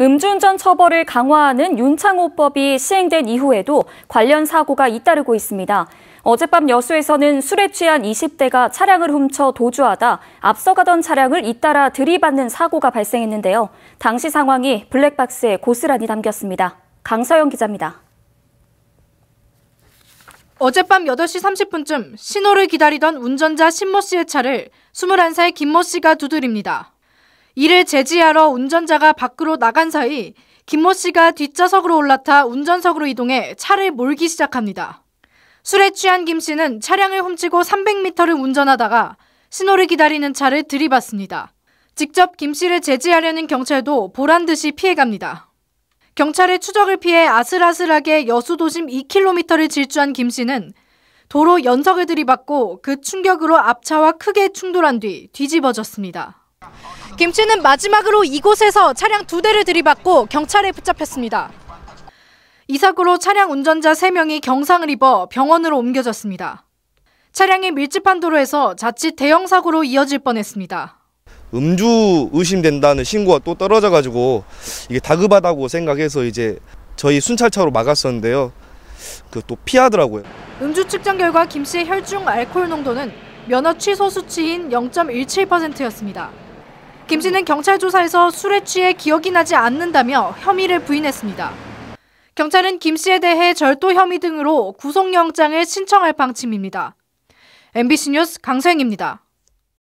음주운전 처벌을 강화하는 윤창호법이 시행된 이후에도 관련 사고가 잇따르고 있습니다. 어젯밤 여수에서는 술에 취한 20대가 차량을 훔쳐 도주하다 앞서가던 차량을 잇따라 들이받는 사고가 발생했는데요. 당시 상황이 블랙박스에 고스란히 담겼습니다. 강서영 기자입니다. 어젯밤 8시 30분쯤 신호를 기다리던 운전자 신모 씨의 차를 21살 김모 씨가 두드립니다. 이를 제지하러 운전자가 밖으로 나간 사이 김모 씨가 뒷좌석으로 올라타 운전석으로 이동해 차를 몰기 시작합니다. 술에 취한 김 씨는 차량을 훔치고 300m를 운전하다가 신호를 기다리는 차를 들이받습니다. 직접 김 씨를 제지하려는 경찰도 보란 듯이 피해갑니다. 경찰의 추적을 피해 아슬아슬하게 여수 도심 2km를 질주한 김 씨는 도로 연석을 들이받고 그 충격으로 앞차와 크게 충돌한 뒤 뒤집어졌습니다. 김 씨는 마지막으로 이곳에서 차량 두 대를 들이받고 경찰에 붙잡혔습니다. 이 사고로 차량 운전자 3명이 경상을 입어 병원으로 옮겨졌습니다. 차량이 밀집한 도로에서 자칫 대형 사고로 이어질 뻔했습니다. 음주 의심된다는 신고가 또 떨어져가지고 이게 다급하다고 생각해서 이제 저희 순찰차로 막았었는데요. 그 또 피하더라고요. 음주 측정 결과 김 씨의 혈중 알코올 농도는 면허 취소 수치인 0.17%였습니다. 김 씨는 경찰 조사에서 술에 취해 기억이 나지 않는다며 혐의를 부인했습니다. 경찰은 김 씨에 대해 절도 혐의 등으로 구속영장을 신청할 방침입니다. MBC 뉴스 강소영입니다.